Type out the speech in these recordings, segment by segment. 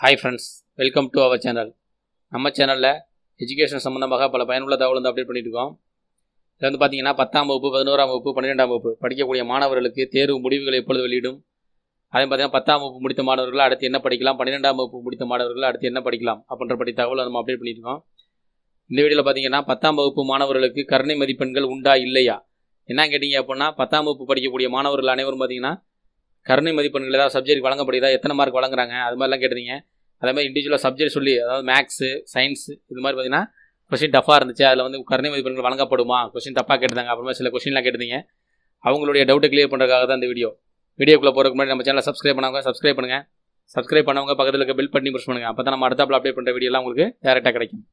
hi friends welcome to our channel நம்ம சேனலில் education சம்மந்தமாக பல பயனுள்ள தகவல் வந்து அப்டேட் பண்ணியிருக்கோம் இதில் வந்து பார்த்தீங்கன்னா பத்தாம் வகுப்பு பதினோராம் வகுப்பு பன்னிரெண்டாம் வகுப்பு படிக்கக்கூடிய மாணவர்களுக்கு தேர்வு முடிவுகளை எப்பொழுது வெளியிடும் அதே பார்த்தீங்கன்னா பத்தாம் வகுப்பு முடித்த மாணவர்கள் அடுத்து என்ன படிக்கலாம் பன்னிரெண்டாம் வகுப்பு முடித்த மாணவர்கள் அடுத்து என்ன படிக்கலாம் அப்படின்ற படி தகவலை நம்ம அப்டேட் பண்ணியிருக்கோம் இந்த வீடியோவில் பார்த்தீங்கன்னா பத்தாம் வகுப்பு மாணவர்களுக்கு கருணை மதிப்பெண்கள் உண்டா இல்லையா என்ன கேட்டீங்க அப்படின்னா பத்தாம் வகுப்பு படிக்கக்கூடிய மாணவர்கள் அனைவரும் பார்த்தீங்கன்னா கருணை மதிப்பெண்கள் ஏதாவது சப்ஜெக்ட் வழங்கப்படுதா எத்தனை மார்க் வழங்குறாங்க அது மாதிரிலாம் கேட்டிருந்தீங்க அதே மாதிரி இண்டிவிஜுவல் சப்ஜெக்ட் சொல்லி அதாவது மேக்ஸு சயின்ஸ் இது மாதிரி பார்த்தீங்கன்னா கொஸ்டின் டஃபாக இருந்துச்சு அதில் வந்து கருணை மதிப்பெண்கள் வழங்கப்படுமா கொஸ்டின் டஃபாக கேட்டிருந்தாங்க அப்புறமா சில கொஸ்டின்லாம் கேட்டிருந்தீங்க அவங்களுடைய டவுட்டை கிளியர் பண்ணுறதுக்காக தான் இந்த வீடியோ வீடியோக்குள்ளே போகிறதுக்கு முன்னாடி நம்ம சேனலை சப்ஸ்கிரைப் பண்ணாங்க சப்ஸ்கிரைப் பண்ணுங்கள் சப்ஸ்கிரைப் பண்ணவங்க பக்கத்தில் இருக்க பில் பண்ணி ப்ரெஸ் பண்ணுங்கள் அப்போ தான் நம்ம அடுத்த அப்ளை பண்ணுற வீடியோலாம் உங்களுக்கு டேரெக்டாக கிடைக்கும்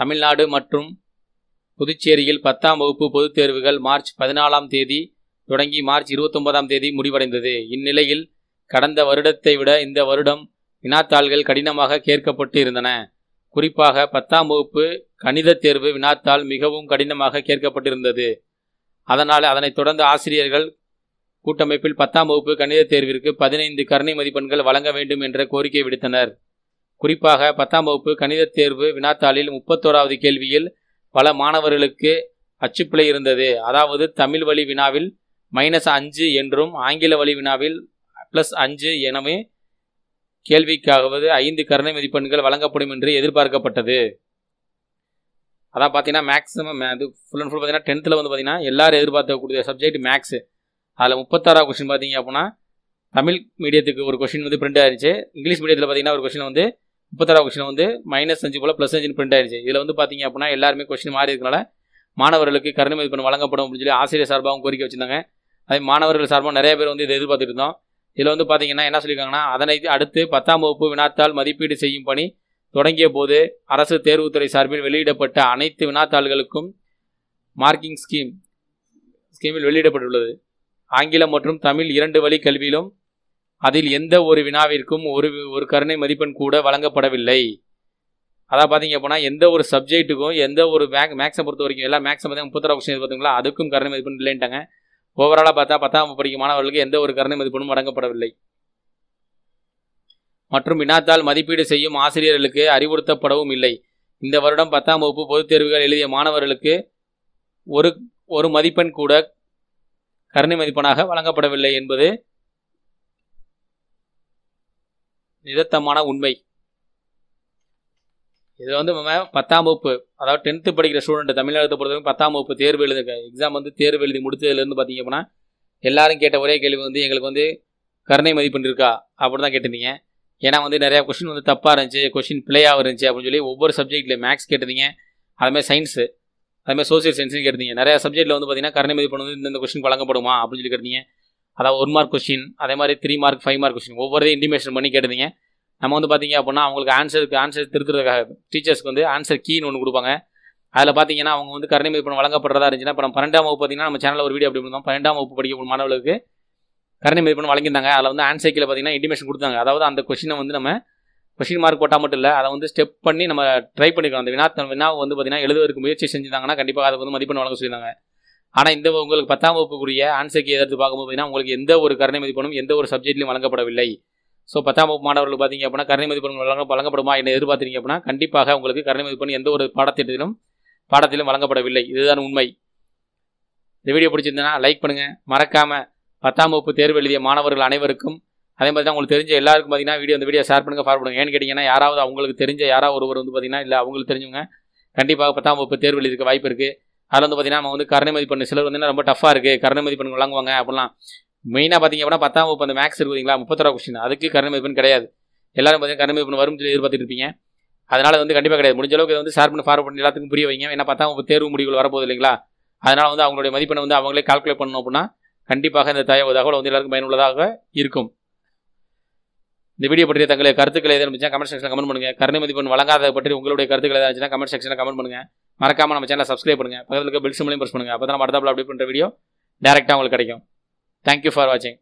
தமிழ்நாடு மற்றும் புதுச்சேரியில் பத்தாம் வகுப்பு பொதுத் தேர்வுகள் மார்ச் பதினாலாம் தேதி தொடங்கி மார்ச் இருபத்தொன்பதாம் தேதி முடிவடைந்தது இந்நிலையில் கடந்த வருடத்தை விட இந்த வருடம் வினாத்தாள்கள் கடினமாக கேட்கப்பட்டு இருந்தன குறிப்பாக பத்தாம் வகுப்பு கணித தேர்வு வினாத்தாள் மிகவும் கடினமாக கேட்கப்பட்டிருந்தது அதனால் அதனைத் தொடர்ந்து ஆசிரியர்கள் கூட்டமைப்பில் பத்தாம் வகுப்பு கணித தேர்விற்கு பதினைந்து கருணை மதிப்பெண்கள் வழங்க வேண்டும் என்ற கோரிக்கை விடுத்தனர் குறிப்பாக பத்தாம் வகுப்பு கணித தேர்வு வினாத்தாளில் முப்பத்தோராவது கேள்வியில் பல மாணவர்களுக்கு அச்சுப்பிழை இருந்தது அதாவது தமிழ் வழி வினாவில் மைனஸ் அஞ்சு என்றும் ஆங்கில வழி வினாவில் ப்ளஸ் அஞ்சு எனவே கேள்விக்காகவது ஐந்து கருணை மதிப்பெண்கள் வழங்கப்படும் என்று எதிர்பார்க்கப்பட்டது அதான் பார்த்தீங்கன்னா மேக்ஸிமம் அது ஃபுல் அண்ட் ஃபுல் பார்த்தீங்கன்னா டென்த்தில் வந்து பார்த்தீங்கன்னா எல்லாரும் எதிர்பார்க்கக்கூடிய சப்ஜெக்ட் மேக்ஸு அதில் முப்பத்தாறாவது கொஸ்டின் பார்த்தீங்க அப்படின்னா தமிழ் மீடியத்துக்கு ஒரு கொஷின் வந்து பிரிண்ட் ஆயிடுச்சு இங்கிலீஷ் மீடியத்தில் பார்த்தீங்கன்னா ஒரு கொஷின் வந்து முப்பத்தாறாவது கொஸ்டின் வந்து மைனஸ் அஞ்சு போல் ப்ளஸ் அஞ்சுன்னு பிரிண்ட் ஆயிடுச்சு இதில் வந்து பார்த்தீங்க அப்படின்னா எல்லாருமே கொஸ்டின் மாறி இருக்கனால மாணவர்களுக்கு கருணை மதிப்பெண் வழங்கப்படும் அப்படின்னு சொல்லி ஆசிரியர் சார்பாகவும் கோரிக்கை வச்சிருந்தாங்க அதே மாணவர்கள் சார்பாக நிறைய பேர் வந்து இதை எதிர்பார்த்துட்டு இருந்தோம் இதில் வந்து பார்த்தீங்கன்னா என்ன சொல்லியிருக்காங்கன்னா அதனை அடுத்து பத்தாம் வகுப்பு வினாத்தாள் மதிப்பீடு செய்யும் பணி தொடங்கிய போது அரசு தேர்வுத்துறை சார்பில் வெளியிடப்பட்ட அனைத்து வினாத்தாள்களுக்கும் மார்க்கிங் ஸ்கீம் ஸ்கீமில் வெளியிடப்பட்டுள்ளது ஆங்கிலம் மற்றும் தமிழ் இரண்டு வழி கல்வியிலும் அதில் எந்த ஒரு வினாவிற்கும் ஒரு ஒரு கருணை மதிப்பெண் கூட வழங்கப்படவில்லை அதான் பார்த்தீங்க போனால் எந்த ஒரு சப்ஜெக்ட்டுக்கும் எந்த ஒரு மேக் மேக்ஸை பொறுத்த வரைக்கும் எல்லாம் மேக்ஸை பற்றி முப்பத்தாறு கொஸ்டின் பார்த்தீங்களா அதுக்கும் கருணை மதிப்பெண் இல்லைன்ட்டாங்க ஓவராலாக பார்த்தா பத்தாம் படிக்கும் மாணவர்களுக்கு எந்த ஒரு கருணை மதிப்பெண்ணும் வழங்கப்படவில்லை மற்றும் வினாத்தால் மதிப்பீடு செய்யும் ஆசிரியர்களுக்கு அறிவுறுத்தப்படவும் இல்லை இந்த வருடம் பத்தாம் வகுப்பு பொதுத் தேர்வுகள் எழுதிய மாணவர்களுக்கு ஒரு ஒரு மதிப்பெண் கூட கருணை மதிப்பெண்ணாக வழங்கப்படவில்லை என்பது நிதத்தமான உண்மை இது வந்து பத்தாம் வகுப்பு அதாவது டென்த்து படிக்கிற ஸ்டூடெண்ட் தமிழ்நாடு பொறுத்தவரைக்கும் பத்தாம் வகுப்பு தேர்வு எழுதுங்க எக்ஸாம் வந்து தேர்வு எழுதி முடித்ததுலேருந்து பார்த்தீங்க அப்படின்னா எல்லாரும் கேட்ட ஒரே கேள்வி வந்து எங்களுக்கு வந்து கருணை மதிப்பெண் இருக்கா அப்படின்னு தான் கேட்டிருந்தீங்க ஏன்னா வந்து நிறையா கொஷின் வந்து தப்பாக இருந்துச்சு கொஷின் பிளேயாக இருந்துச்சு அப்படின்னு சொல்லி ஒவ்வொரு சப்ஜெக்ட்ல மேக்ஸ் கேட்டிருந்தீங்க அதுமாதிரி சயின்ஸு அதுமாதிரி சோசியல் சயின்ஸ்னு கேட்டிருந்தீங்க நிறையா சப்ஜெக்ட்டில் வந்து பார்த்தீங்கன்னா கருணை மதிப்பெண் வந்து இந்த கொஷின் வழங்கப்படுமா அப்படின்னு சொல்லி கேட்டிருந்தீங்க அதாவது ஒன் மார்க் கொஸ்டின் அதே மாதிரி three mark five mark question ஒவ்வொரு இன்டிமேஷன் பண்ணி கேட்டுங்க நம்ம வந்து பார்த்தீங்க அப்படின்னா அவங்களுக்கு ஆன்சருக்கு ஆன்சர் திருத்துறதுக்காக டீச்சர்ஸ்க்கு வந்து ஆன்சர் கீன்னு ஒன்று கொடுப்பாங்க அதில் பார்த்தீங்கன்னா அவங்க வந்து கருணை மதிப்பெண் வழங்கப்படுறதா இருந்துச்சுன்னா இப்போ நம்ம பன்னெண்டாம் வகுப்பு பார்த்தீங்கன்னா நம்ம சேனலில் ஒரு வீடியோ அப்படி இருந்தோம் பன்னெண்டாம் வகுப்பு படிக்க மாணவர்களுக்கு கருணை மதிப்பெண் வழங்கியிருந்தாங்க அதில் வந்து ஆன்சர் கீழே பார்த்தீங்கன்னா இன்டிமேஷன் கொடுத்தாங்க அதாவது அந்த கொஷினை வந்து நம்ம கொஷின் மார்க் போட்டால் மட்டும் இல்லை அதை வந்து ஸ்டெப் பண்ணி நம்ம ட்ரை பண்ணிக்கலாம் அந்த வினா வினா வந்து பார்த்தீங்கன்னா எழுதுவதற்கு முயற்சி செஞ்சுருந்தாங்கன்னா கண்டிப்பாக அதை வந்து மதிப்பெண் வழங்க சொல்லியிருந்தாங்க ஆனால் இந்த உங்களுக்கு பத்தாம் வகுப்புக்குரிய ஆன்சர்க்கு எதிர்த்து பார்க்கும்போது பார்த்தீங்கன்னா உங்களுக்கு எந்த ஒரு கருணை மதிப்பெண்ணும் எந்த ஒரு சப்ஜெக்ட்லையும் வழங்கப்படவில்லை ஸோ பத்தாம் வகுப்பு மாணவர்கள் பார்த்தீங்க அப்படின்னா கருணை மதிப்பெண் வழங்க வழங்கப்படுமா என்ன எதிர்பார்த்தீங்க அப்படின்னா கண்டிப்பாக உங்களுக்கு கருணை மதிப்பெண் எந்த ஒரு பாடத்திட்டத்திலும் பாடத்திலும் வழங்கப்படவில்லை இதுதான் உண்மை இந்த வீடியோ பிடிச்சிருந்தேன்னா லைக் பண்ணுங்கள் மறக்காமல் பத்தாம் வகுப்பு தேர்வு எழுதிய மாணவர்கள் அனைவருக்கும் அதே மாதிரி தான் உங்களுக்கு தெரிஞ்ச எல்லாருக்கும் பார்த்தீங்கன்னா வீடியோ அந்த வீடியோ ஷேர் பண்ணுங்கள் ஃபார் பண்ணுங்கள் ஏன்னு கேட்டிங்கன்னா யாராவது அவங்களுக்கு தெரிஞ்ச யாராவது ஒருவர் வந்து பார்த்தீங்கன்னா இல்லை அவங்களுக்கு தெரிஞ்சவங்க கண்டிப்பாக பத்தாம் வகுப்பு தேர்வு எழுதிக்க வாய்ப்பு இருக்குது அதில் வந்து பார்த்தீங்கன்னா நம்ம வந்து கருணை மதிப்பெண் சிலர் வந்து ரொம்ப டஃபாக இருக்குது கருணை மதிப்பெண் வழங்குவாங்க அப்படிலாம் மெயினாக பார்த்தீங்க அப்படின்னா பத்தாம் வகுப்பு அந்த மேக்ஸ் இருக்குதுங்களா முப்பத்தொரு கொஸ்டின் அதுக்கு கருணை மதிப்பெண் கிடையாது எல்லாரும் பார்த்தீங்கன்னா கருணை மதிப்பெண் வரும் சொல்லி எதிர்பார்த்துட்டு இருப்பீங்க அதனால் வந்து கண்டிப்பாக கிடையாது முடிஞ்ச அளவுக்கு வந்து சார் பண்ணி ஃபார்வர்ட் பண்ணி எல்லாத்துக்கும் புரிய வைங்க ஏன்னா பத்தாம் வகுப்பு தேர்வு முடிவுகள் வரப்போகுது இல்லைங்களா அதனால் வந்து அவங்களுடைய மதிப்பெண்ணை வந்து அவங்களே கால்குலேட் பண்ணணும் அப்படின்னா கண்டிப்பாக இந்த தயவு தகவல் வந்து எல்லாருக்கும் பயனுள்ளதாக இருக்கும் இந்த வீடியோ பற்றிய தங்களுடைய கருத்துக்களை எதாவது இருந்துச்சுன்னா கமெண்ட் செக்ஷனில் கமெண்ட் பண்ணுங்கள் கருணை மதிப்பெண் வழங்காத பற்றி உங்களுடைய எதாவது இருந்துச்சுன்னா கமெண்ட் செக்ஷனில் கமெண்ட் பண்ணுங்கள் மறக்காம நம்ம சேனலை சப்ஸ்கிரைப் பண்ணுங்கள் பக்கத்தில் இருக்க பெல் சிம்லையும் ப்ரெஸ் பண்ணுங்கள் அப்போ தான் நம்ம அடுத்தாப்பில் அப்டேட் பண்ணுற வீடியோ டேரெக்டாக உங்களுக்கு கிடைக்கும் தேங்க்யூ ஃபார் வாட்சிங்